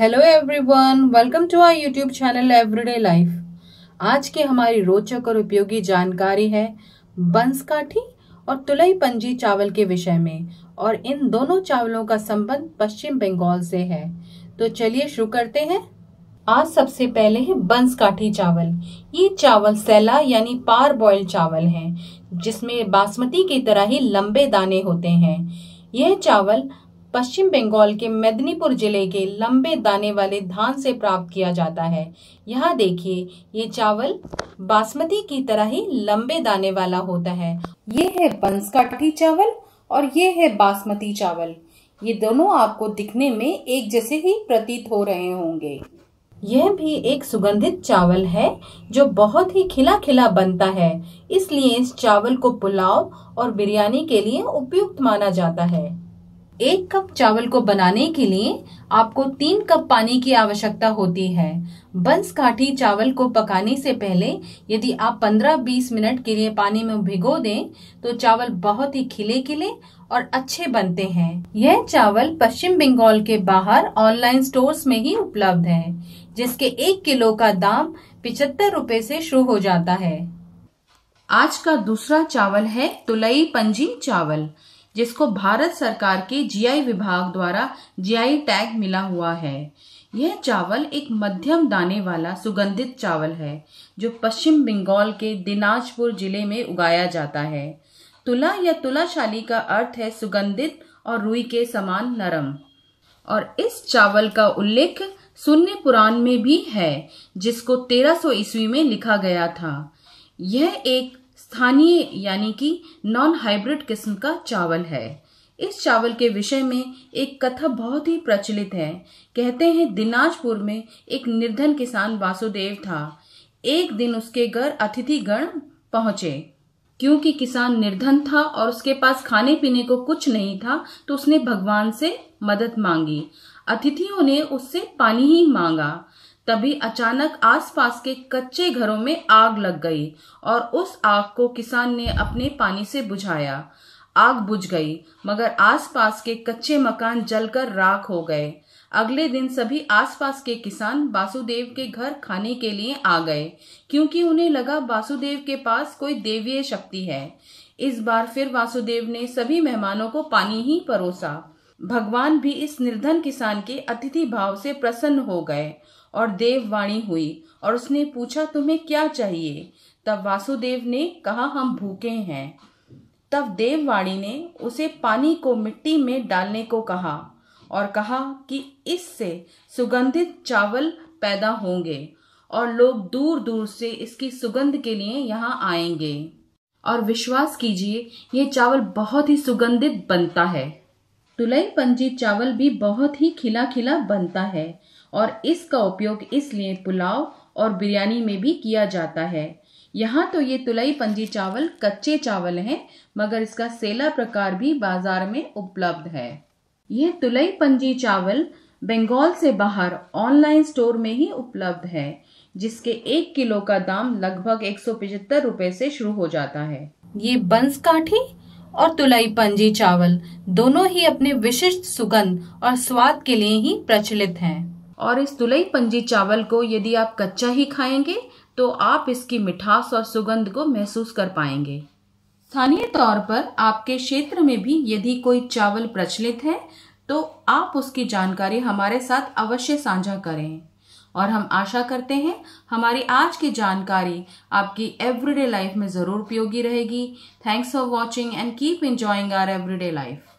hello everyone welcome to our YouTube channel everyday life आज की हमारी रोचक और उपयोगी जानकारी है बंसकाठी और तुलई पंजी चावल के विषय में और इन दोनों चावलों का संबंध पश्चिम बंगाल से है तो चलिए शुरू करते हैं आज सबसे पहले है बंसकाठी चावल ये चावल सैला यानी पार बॉयल चावल है जिसमें बासमती की तरह ही लंबे दाने होते हैं यह चावल पश्चिम बंगाल के मेदिनीपुर जिले के लंबे दाने वाले धान से प्राप्त किया जाता है यह देखिए ये चावल बासमती की तरह ही लंबे दाने वाला होता है ये है बंसकाठी चावल और ये है बासमती चावल ये दोनों आपको दिखने में एक जैसे ही प्रतीत हो रहे होंगे यह भी एक सुगंधित चावल है जो बहुत ही खिला खिला बनता है इसलिए इस चावल को पुलाव और बिरयानी के लिए उपयुक्त माना जाता है एक कप चावल को बनाने के लिए आपको तीन कप पानी की आवश्यकता होती है बंस काठी चावल को पकाने से पहले यदि आप 15-20 मिनट के लिए पानी में भिगो दें तो चावल बहुत ही खिले खिले और अच्छे बनते हैं यह चावल पश्चिम बंगाल के बाहर ऑनलाइन स्टोर्स में ही उपलब्ध है जिसके एक किलो का दाम पिछहत्तर रूपए से शुरू हो जाता है आज का दूसरा चावल है तुलई पंजी चावल जिसको भारत सरकार के जीआई विभाग द्वारा जीआई टैग मिला हुआ है यह चावल एक मध्यम दाने वाला सुगंधित चावल है जो पश्चिम बंगाल के दिनाजपुर जिले में उगाया जाता है तुला या तुलाशाली का अर्थ है सुगंधित और रुई के समान नरम और इस चावल का उल्लेख शून्य पुराण में भी है जिसको 1300 ईस्वी में लिखा गया था यह एक स्थानीय यानी कि नॉन हाइब्रिड किस्म का चावल है इस चावल के विषय में एक कथा बहुत ही प्रचलित है कहते हैं दिनाजपुर में एक निर्धन किसान वासुदेव था एक दिन उसके घर अतिथि गण पहुंचे क्योंकि किसान निर्धन था और उसके पास खाने पीने को कुछ नहीं था तो उसने भगवान से मदद मांगी अतिथियों ने उससे पानी ही मांगा तभी अचानक आसपास के कच्चे घरों में आग लग गई और उस आग को किसान ने अपने पानी से बुझाया आग बुझ गई मगर आसपास के कच्चे मकान जलकर राख हो गए अगले दिन सभी आसपास के किसान वासुदेव के घर खाने के लिए आ गए क्योंकि उन्हें लगा वासुदेव के पास कोई देवीय शक्ति है इस बार फिर वासुदेव ने सभी मेहमानों को पानी ही परोसा भगवान भी इस निर्धन किसान के अतिथि भाव से प्रसन्न हो गए और देववाणी हुई और उसने पूछा तुम्हें क्या चाहिए तब वासुदेव ने कहा हम भूखे हैं तब देववाणी ने उसे पानी को मिट्टी में डालने को कहा और कहा कि इससे सुगंधित चावल पैदा होंगे और लोग दूर दूर से इसकी सुगंध के लिए यहाँ आएंगे और विश्वास कीजिए ये चावल बहुत ही सुगंधित बनता है तुलई पंजी चावल भी बहुत ही खिला खिला बनता है और इसका उपयोग इसलिए पुलाव और बिरयानी में भी किया जाता है यहाँ तो ये तुलई पंजी चावल कच्चे चावल हैं मगर इसका सेला प्रकार भी बाजार में उपलब्ध है यह तुलई पंजी चावल बंगाल से बाहर ऑनलाइन स्टोर में ही उपलब्ध है जिसके एक किलो का दाम लगभग एक सौ रुपए से शुरू हो जाता है ये बंस काठी और तुलई पंजी चावल दोनों ही अपने विशिष्ट सुगंध और स्वाद के लिए ही प्रचलित हैं और इस तुलई पंजी चावल को यदि आप कच्चा ही खाएंगे तो आप इसकी मिठास और सुगंध को महसूस कर पाएंगे स्थानीय तौर पर आपके क्षेत्र में भी यदि कोई चावल प्रचलित है तो आप उसकी जानकारी हमारे साथ अवश्य साझा करें और हम आशा करते हैं हमारी आज की जानकारी आपकी एवरीडे लाइफ में ज़रूर उपयोगी रहेगी thanks for watching and keep enjoying our everyday life